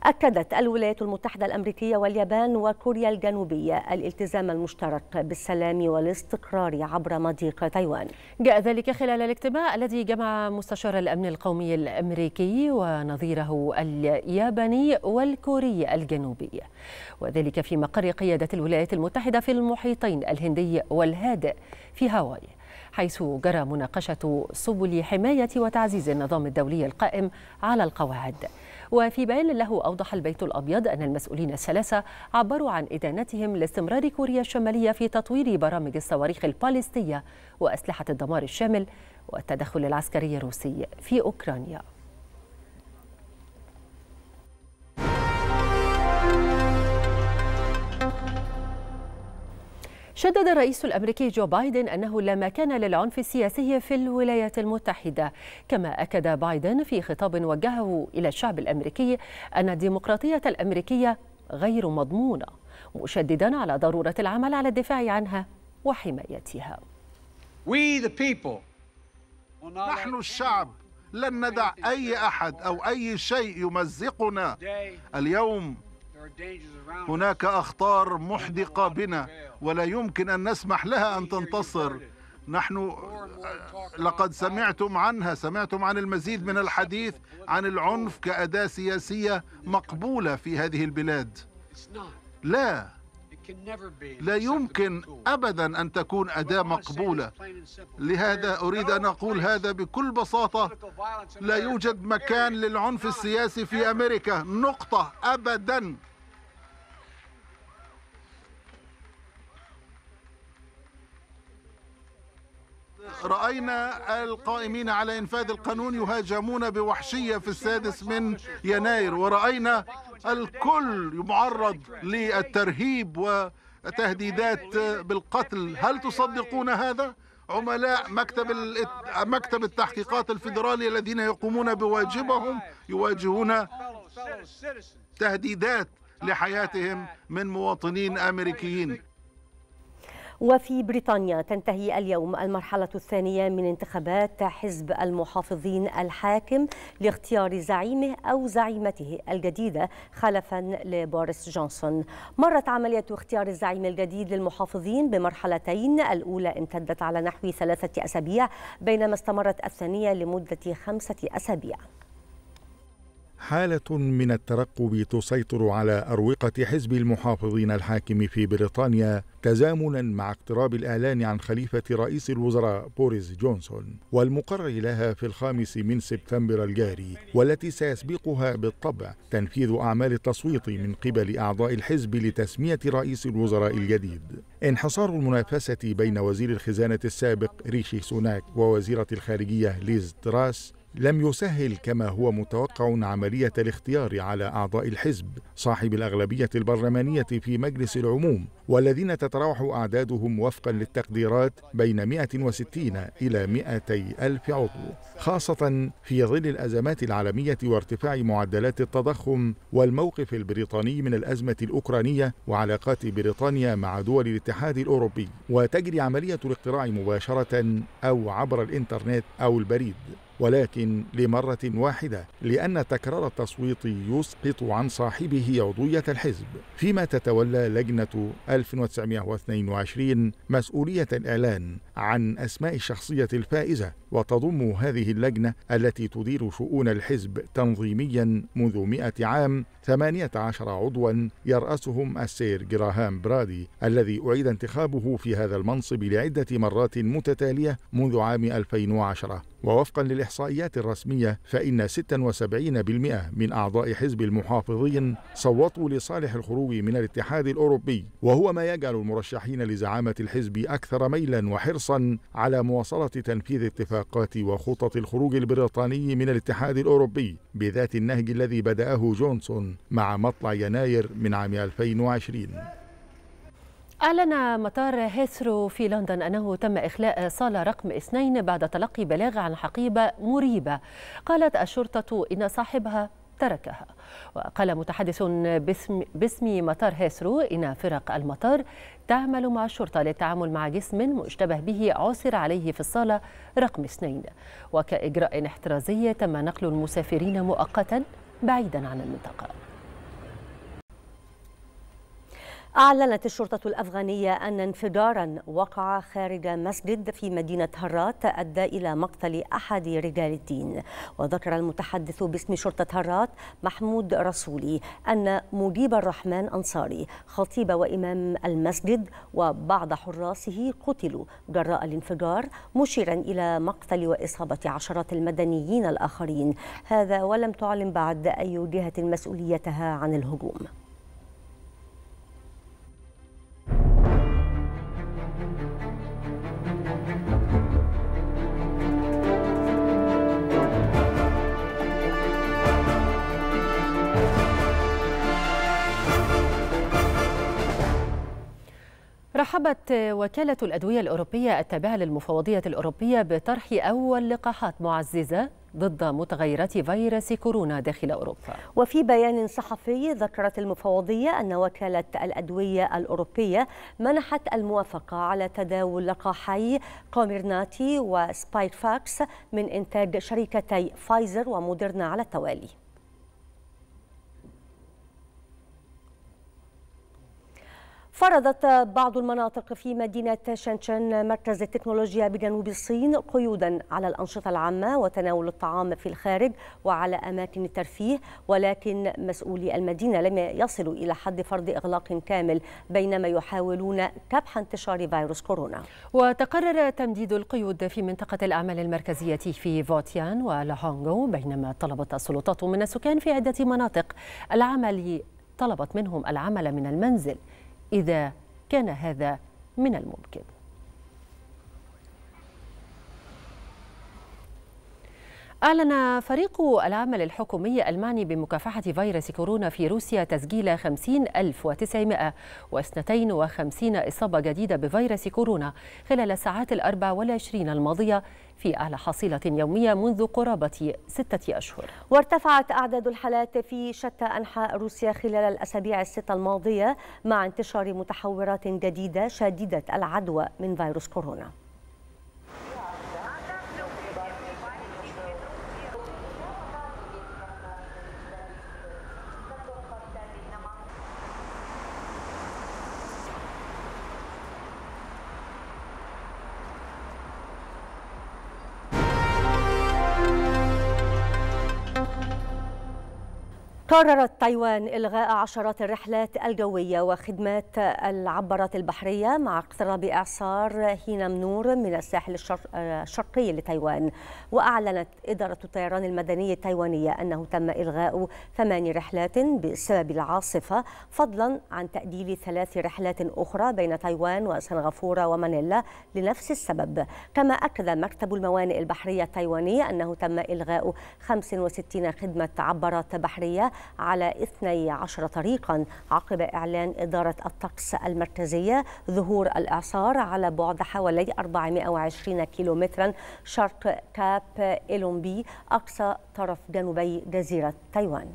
أكدت الولايات المتحدة الأمريكية واليابان وكوريا الجنوبية الالتزام المشترك بالسلام والاستقرار عبر مضيق تايوان جاء ذلك خلال الاجتماع الذي جمع مستشار الأمن القومي الأمريكي ونظيره الياباني والكوري الجنوبي وذلك في مقر قيادة الولايات المتحدة في المحيطين الهندي والهادئ في هاواي حيث جرى مناقشة سبل حماية وتعزيز النظام الدولي القائم على القواعد وفي بيان له أوضح البيت الأبيض أن المسؤولين الثلاثة عبروا عن إدانتهم لاستمرار كوريا الشمالية في تطوير برامج الصواريخ الباليستية وأسلحة الدمار الشامل والتدخل العسكري الروسي في أوكرانيا شدد الرئيس الأمريكي جو بايدن أنه لا مكان للعنف السياسي في الولايات المتحدة كما أكد بايدن في خطاب وجهه إلى الشعب الأمريكي أن الديمقراطية الأمريكية غير مضمونة مشددا على ضرورة العمل على الدفاع عنها وحمايتها نحن الشعب لن ندع أي أحد أو أي شيء يمزقنا اليوم هناك أخطار محدقة بنا ولا يمكن أن نسمح لها أن تنتصر نحن آه، لقد سمعتم عنها سمعتم عن المزيد من الحديث عن العنف كأداة سياسية مقبولة في هذه البلاد لا لا يمكن ابدا ان تكون اداه مقبوله لهذا اريد ان اقول هذا بكل بساطه لا يوجد مكان للعنف السياسي في امريكا نقطه ابدا رأينا القائمين على إنفاذ القانون يهاجمون بوحشية في السادس من يناير ورأينا الكل معرض للترهيب وتهديدات بالقتل هل تصدقون هذا؟ عملاء مكتب مكتب التحقيقات الفيدرالي الذين يقومون بواجبهم يواجهون تهديدات لحياتهم من مواطنين امريكيين وفي بريطانيا تنتهي اليوم المرحلة الثانية من انتخابات حزب المحافظين الحاكم لاختيار زعيمه أو زعيمته الجديدة خلفا لبوريس جونسون مرت عملية اختيار الزعيم الجديد للمحافظين بمرحلتين الأولى امتدت على نحو ثلاثة أسابيع بينما استمرت الثانية لمدة خمسة أسابيع حالة من الترقب تسيطر على أروقة حزب المحافظين الحاكم في بريطانيا تزامنا مع اقتراب الإعلان عن خليفة رئيس الوزراء بوريس جونسون والمقرر لها في الخامس من سبتمبر الجاري والتي سيسبقها بالطبع تنفيذ أعمال التصويت من قبل أعضاء الحزب لتسمية رئيس الوزراء الجديد انحصار المنافسة بين وزير الخزانة السابق ريشي سوناك ووزيرة الخارجية ليز تراس لم يسهل كما هو متوقع عملية الاختيار على أعضاء الحزب صاحب الأغلبية البرلمانية في مجلس العموم والذين تتراوح أعدادهم وفقا للتقديرات بين 160 إلى 200 ألف عضو خاصة في ظل الأزمات العالمية وارتفاع معدلات التضخم والموقف البريطاني من الأزمة الأوكرانية وعلاقات بريطانيا مع دول الاتحاد الأوروبي وتجري عملية الاقتراع مباشرة أو عبر الإنترنت أو البريد ولكن لمرة واحدة لأن تكرار التصويت يسقط عن صاحبه عضوية الحزب فيما تتولى لجنة 1922 مسؤولية الإعلان عن أسماء الشخصية الفائزة وتضم هذه اللجنة التي تدير شؤون الحزب تنظيميا منذ مئة عام 18 عضوا يرأسهم السير جراهام برادي الذي أعيد انتخابه في هذا المنصب لعدة مرات متتالية منذ عام 2010 ووفقا للإحصائيات الرسمية فإن 76% من أعضاء حزب المحافظين صوتوا لصالح الخروج من الاتحاد الأوروبي وهو ما يجعل المرشحين لزعامة الحزب أكثر ميلا وحرصا على مواصلة تنفيذ اتفاقات وخطط الخروج البريطاني من الاتحاد الأوروبي بذات النهج الذي بدأه جونسون مع مطلع يناير من عام 2020 أعلن مطار هيثرو في لندن أنه تم إخلاء صالة رقم اثنين بعد تلقي بلاغ عن حقيبة مريبة قالت الشرطة إن صاحبها تركها وقال متحدث باسم, باسم مطار هيثرو إن فرق المطار تعمل مع الشرطة للتعامل مع جسم مشتبه به عثر عليه في الصالة رقم اثنين وكإجراء احترازي تم نقل المسافرين مؤقتا بعيدا عن المنطقة أعلنت الشرطة الأفغانية أن انفجارا وقع خارج مسجد في مدينة هرات أدى إلى مقتل أحد رجال الدين وذكر المتحدث باسم شرطة هرات محمود رسولي أن مجيب الرحمن أنصاري خطيب وإمام المسجد وبعض حراسه قتلوا جراء الانفجار مشيرا إلى مقتل وإصابة عشرات المدنيين الآخرين هذا ولم تعلن بعد أي جهة مسؤوليتها عن الهجوم رحبت وكالة الأدوية الأوروبية التابعة للمفوضية الأوروبية بطرح أول لقاحات معززة ضد متغيرات فيروس كورونا داخل أوروبا وفي بيان صحفي ذكرت المفوضية أن وكالة الأدوية الأوروبية منحت الموافقة على تداول لقاحي كوميرناتي وسبايرفاكس من إنتاج شركتي فايزر وموديرنا على التوالي فرضت بعض المناطق في مدينة شنشن مركز التكنولوجيا بجنوب الصين قيودا على الأنشطة العامة وتناول الطعام في الخارج وعلى أماكن الترفيه ولكن مسؤولي المدينة لم يصلوا إلى حد فرض إغلاق كامل بينما يحاولون كبح انتشار فيروس كورونا وتقرر تمديد القيود في منطقة الأعمال المركزية في فوتيان ولهونغو بينما طلبت السلطات من السكان في عدة مناطق العمل طلبت منهم العمل من المنزل إذا كان هذا من الممكن أعلن فريق العمل الحكومي المعني بمكافحة فيروس كورونا في روسيا تسجيل 50952 إصابة جديدة بفيروس كورونا خلال الساعات الأربع والعشرين الماضية في أعلى حصيلة يومية منذ قرابة ستة أشهر وارتفعت أعداد الحالات في شتى أنحاء روسيا خلال الأسابيع الستة الماضية مع انتشار متحورات جديدة شديدة العدوى من فيروس كورونا قررت تايوان إلغاء عشرات الرحلات الجوية وخدمات العبرات البحرية مع اقتراب إعصار هينام نور من الساحل الشرقي لتايوان وأعلنت إدارة الطيران المدني التايوانية أنه تم إلغاء ثماني رحلات بسبب العاصفة فضلا عن تأديل ثلاث رحلات أخرى بين تايوان وسنغافورة ومانيلا لنفس السبب كما أكد مكتب الموانئ البحرية التايواني أنه تم إلغاء 65 خدمة عبرات بحرية على 12 طريقا عقب إعلان إدارة الطقس المركزية ظهور الإعصار على بعد حوالي 420 كيلومترا شرق كاب إيلومبي أقصى طرف جنوبي جزيرة تايوان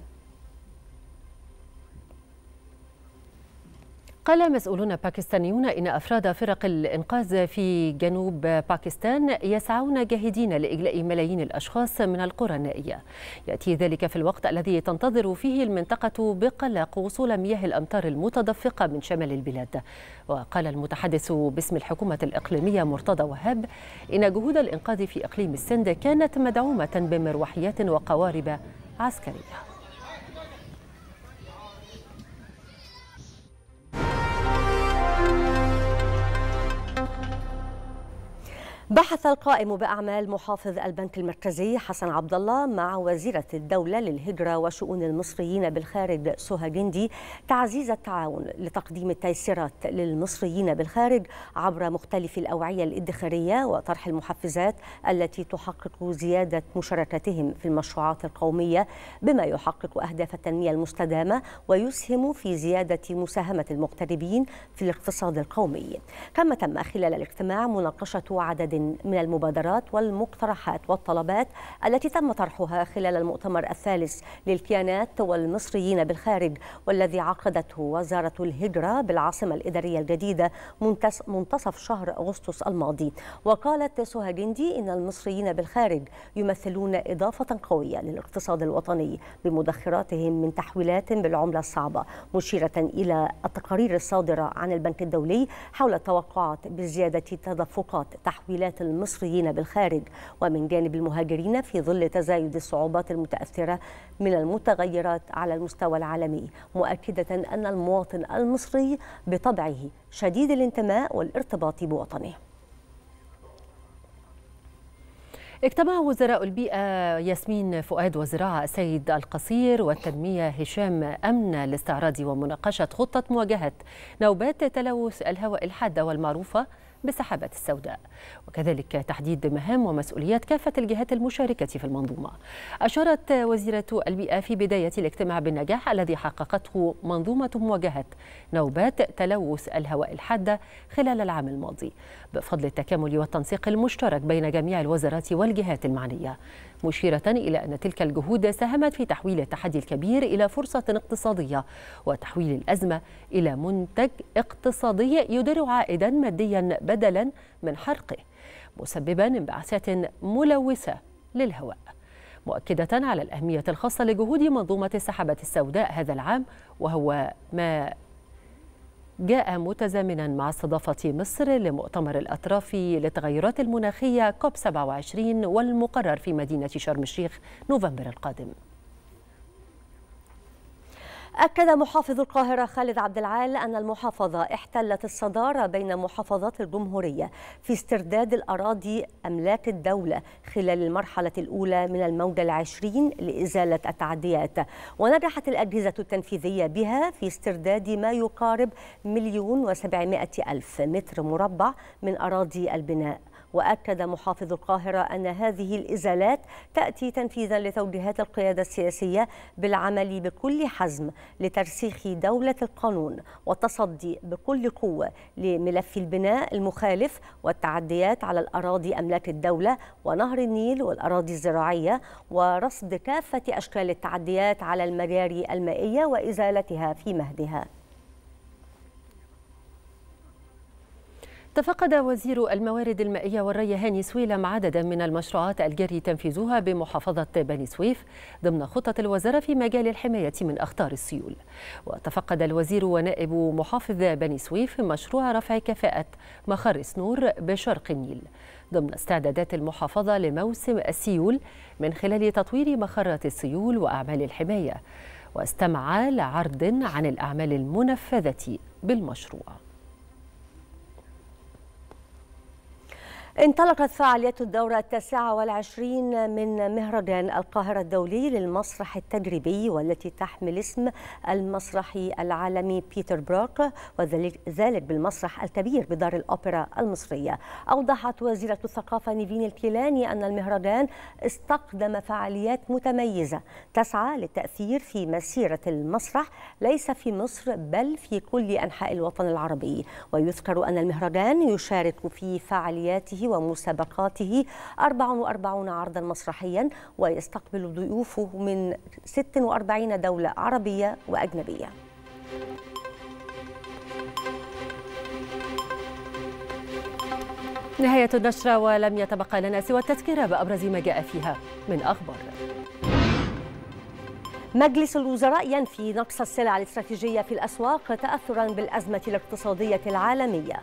قال مسؤولون باكستانيون إن أفراد فرق الإنقاذ في جنوب باكستان يسعون جاهدين لإجلاء ملايين الأشخاص من القرى النائية يأتي ذلك في الوقت الذي تنتظر فيه المنطقة بقلق وصول مياه الأمطار المتدفقة من شمال البلاد وقال المتحدث باسم الحكومة الإقليمية مرتضى وهاب إن جهود الإنقاذ في إقليم السند كانت مدعومة بمروحيات وقوارب عسكريه بحث القائم بأعمال محافظ البنك المركزي حسن عبد الله مع وزيرة الدولة للهجرة وشؤون المصريين بالخارج سهى جندي تعزيز التعاون لتقديم التيسيرات للمصريين بالخارج عبر مختلف الأوعية الادخارية وطرح المحفزات التي تحقق زيادة مشاركتهم في المشروعات القومية بما يحقق أهداف التنمية المستدامة ويسهم في زيادة مساهمة المغتربين في الاقتصاد القومي كما تم خلال الاجتماع مناقشة عدد من المبادرات والمقترحات والطلبات التي تم طرحها خلال المؤتمر الثالث للكيانات والمصريين بالخارج والذي عقدته وزارة الهجرة بالعاصمة الإدارية الجديدة منتصف شهر أغسطس الماضي وقالت سوها جندي إن المصريين بالخارج يمثلون إضافة قوية للاقتصاد الوطني بمدخراتهم من تحويلات بالعملة الصعبة مشيرة إلى التقارير الصادرة عن البنك الدولي حول التوقعات بزيادة تدفقات تحويلات تعاملات المصريين بالخارج ومن جانب المهاجرين في ظل تزايد الصعوبات المتأثرة من المتغيرات على المستوى العالمي مؤكدة أن المواطن المصري بطبعه شديد الانتماء والارتباط بوطنه اجتمع وزراء البيئة ياسمين فؤاد وزراعة سيد القصير والتنمية هشام أمن لاستعراض ومناقشة خطة مواجهة نوبات تلوث الهواء الحادة والمعروفة بالسحابات السوداء وكذلك تحديد مهام ومسؤوليات كافة الجهات المشاركة في المنظومة أشارت وزيرة البيئة في بداية الاجتماع بالنجاح الذي حققته منظومة مواجهة نوبات تلوث الهواء الحادة خلال العام الماضي بفضل التكامل والتنسيق المشترك بين جميع الوزارات والجهات المعنية مشيرة إلى أن تلك الجهود ساهمت في تحويل التحدي الكبير إلى فرصة اقتصادية وتحويل الأزمة إلى منتج اقتصادي يدر عائدا ماديا بدلا من حرقه مسببا انبعاثات ملوثة للهواء مؤكدة على الأهمية الخاصة لجهود منظومة السحابة السوداء هذا العام وهو ما جاء متزامنا مع استضافة مصر لمؤتمر الأطراف للتغيرات المناخية كوب 27 والمقرر في مدينة شرم الشيخ نوفمبر القادم أكد محافظ القاهرة خالد عبد العال أن المحافظة احتلت الصدارة بين محافظات الجمهورية في استرداد الأراضي أملاك الدولة خلال المرحلة الأولى من الموجة العشرين لإزالة التعديات ونجحت الأجهزة التنفيذية بها في استرداد ما يقارب مليون وسبعمائة ألف متر مربع من أراضي البناء وأكد محافظ القاهرة أن هذه الإزالات تأتي تنفيذا لتوجيهات القيادة السياسية بالعمل بكل حزم لترسيخ دولة القانون والتصدي بكل قوة لملف البناء المخالف والتعديات على الأراضي أملاك الدولة ونهر النيل والأراضي الزراعية ورصد كافة أشكال التعديات على المجاري المائية وإزالتها في مهدها تفقد وزير الموارد المائية والري هاني سويلم عددا من المشروعات الجاري تنفيذها بمحافظة بني سويف ضمن خطة الوزارة في مجال الحماية من أخطار السيول وتفقد الوزير ونائب محافظ بني سويف مشروع رفع كفاءة مخر سنور بشرق النيل ضمن استعدادات المحافظة لموسم السيول من خلال تطوير مخرات السيول وأعمال الحماية واستمع لعرض عن الأعمال المنفذة بالمشروع انطلقت فعالية الدورة التاسعة والعشرين من مهرجان القاهرة الدولي للمسرح التجريبي والتي تحمل اسم المسرحي العالمي بيتر بروك وذلك بالمسرح الكبير بدار الأوبرا المصرية أوضحت وزيرة الثقافة نيفين الكيلاني أن المهرجان استقدم فعاليات متميزة تسعى للتأثير في مسيرة المسرح ليس في مصر بل في كل أنحاء الوطن العربي ويذكر أن المهرجان يشارك في فعالياته ومسابقاته 44 عرضا مسرحيا ويستقبل ضيوفه من 46 دولة عربية وأجنبية نهاية النشرة ولم يتبقى لنا سوى التذكرة بأبرز ما جاء فيها من أخبار مجلس الوزراء ينفي نقص السلع الاستراتيجية في الأسواق تأثرا بالأزمة الاقتصادية العالمية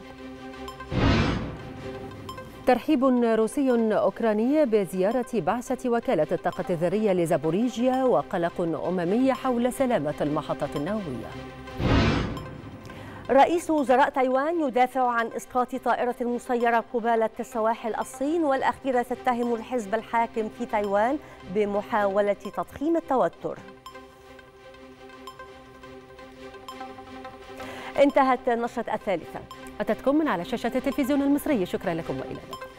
ترحيب روسي أوكراني بزيارة بعثة وكالة الطاقة الذرية لزابوريجيا وقلق أممي حول سلامة المحطة النووية رئيس وزراء تايوان يدافع عن إسقاط طائرة مسيرة قبالة سواحل الصين والأخيرة تتهم الحزب الحاكم في تايوان بمحاولة تضخيم التوتر انتهت نشرة الثالثة أتتكم من على شاشة التلفزيون المصري شكرا لكم وإلى اللقاء